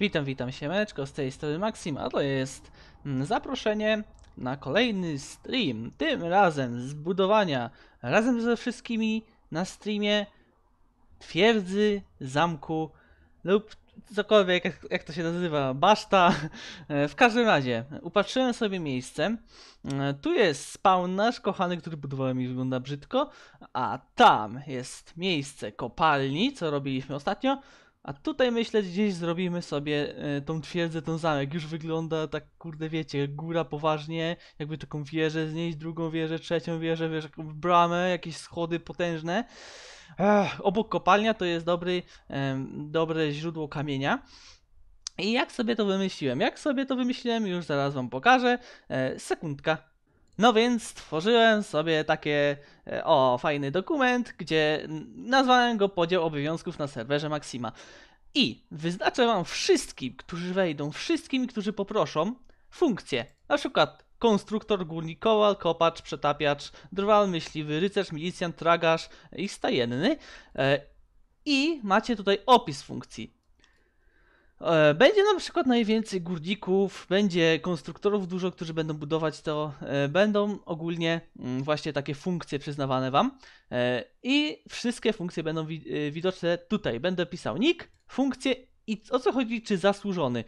Witam, witam siemeczko, z tej strony Maxim, a to jest mm, zaproszenie na kolejny stream, tym razem z budowania, razem ze wszystkimi na streamie twierdzy, zamku lub cokolwiek, jak, jak to się nazywa, baszta. E, w każdym razie, upatrzyłem sobie miejsce, e, tu jest spawn nasz kochany, który budowałem i wygląda brzydko, a tam jest miejsce kopalni, co robiliśmy ostatnio, a tutaj myślę, gdzieś zrobimy sobie e, tą twierdzę, ten zamek. Już wygląda tak, kurde, wiecie, góra poważnie, jakby taką wieżę znieść, drugą wieżę, trzecią wieżę, wiesz, bramę, jakieś schody potężne. Ech, obok kopalnia to jest dobry, dobre źródło kamienia. I jak sobie to wymyśliłem? Jak sobie to wymyśliłem? Już zaraz wam pokażę. E, sekundka. No więc stworzyłem sobie takie, e, o, fajny dokument, gdzie nazwałem go podział obowiązków na serwerze Maxima. I wyznaczę wam wszystkim, którzy wejdą, wszystkim, którzy poproszą, funkcje. Na przykład konstruktor, górnikowa, kopacz, przetapiacz, drwal, myśliwy, rycerz, milicjant, tragarz i stajenny. E, I macie tutaj opis funkcji. E, będzie na przykład najwięcej górników, będzie konstruktorów dużo, którzy będą budować to, e, będą ogólnie mm, właśnie takie funkcje przyznawane Wam e, i wszystkie funkcje będą widoczne tutaj. Będę pisał nick, funkcję i o co chodzi, czy zasłużony.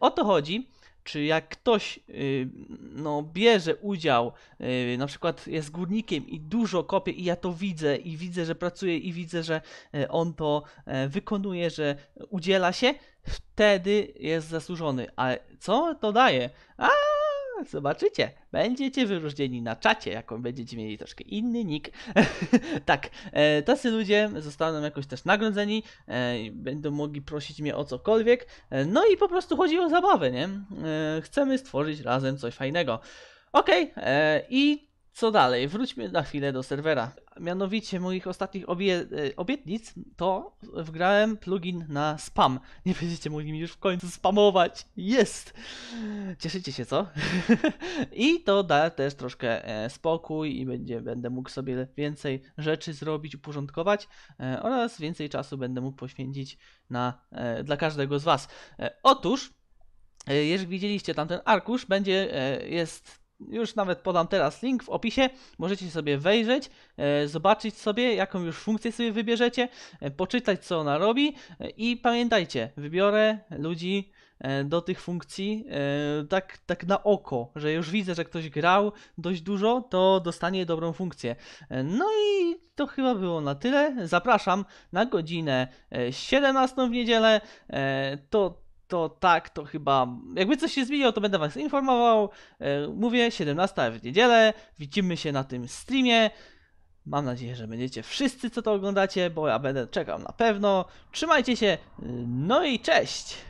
O to chodzi, czy jak ktoś y, no, bierze udział, y, na przykład jest górnikiem i dużo kopie i ja to widzę i widzę, że pracuje i widzę, że y, on to e, wykonuje, że udziela się, wtedy jest zasłużony. Ale co to daje? A Zobaczycie. Będziecie wyróżnieni na czacie, jaką będziecie mieli troszkę inny nick. tak, e, tacy ludzie zostaną jakoś też nagrodzeni, e, będą mogli prosić mnie o cokolwiek. E, no i po prostu chodzi o zabawę, nie? E, chcemy stworzyć razem coś fajnego. Okej, okay, e, i co dalej? Wróćmy na chwilę do serwera mianowicie moich ostatnich obie, e, obietnic, to wgrałem plugin na spam. Nie będziecie mogli mi już w końcu spamować. Jest! Cieszycie się, co? I to da też troszkę e, spokój i będzie, będę mógł sobie więcej rzeczy zrobić, uporządkować e, oraz więcej czasu będę mógł poświęcić na, dla każdego z Was. Otóż, jeżeli widzieliście tamten arkusz, będzie, jest już nawet podam teraz link w opisie, możecie sobie wejrzeć, e, zobaczyć sobie, jaką już funkcję sobie wybierzecie, e, poczytać, co ona robi e, i pamiętajcie, wybiorę ludzi do tych funkcji tak, tak na oko, że już widzę, że ktoś grał dość dużo, to dostanie dobrą funkcję. No i to chyba było na tyle. Zapraszam na godzinę 17 w niedzielę. To to tak, to chyba. Jakby coś się zmieniło, to będę Was informował. E, mówię, 17 w niedzielę. Widzimy się na tym streamie. Mam nadzieję, że będziecie wszyscy, co to oglądacie, bo ja będę czekał na pewno. Trzymajcie się, e, no i cześć!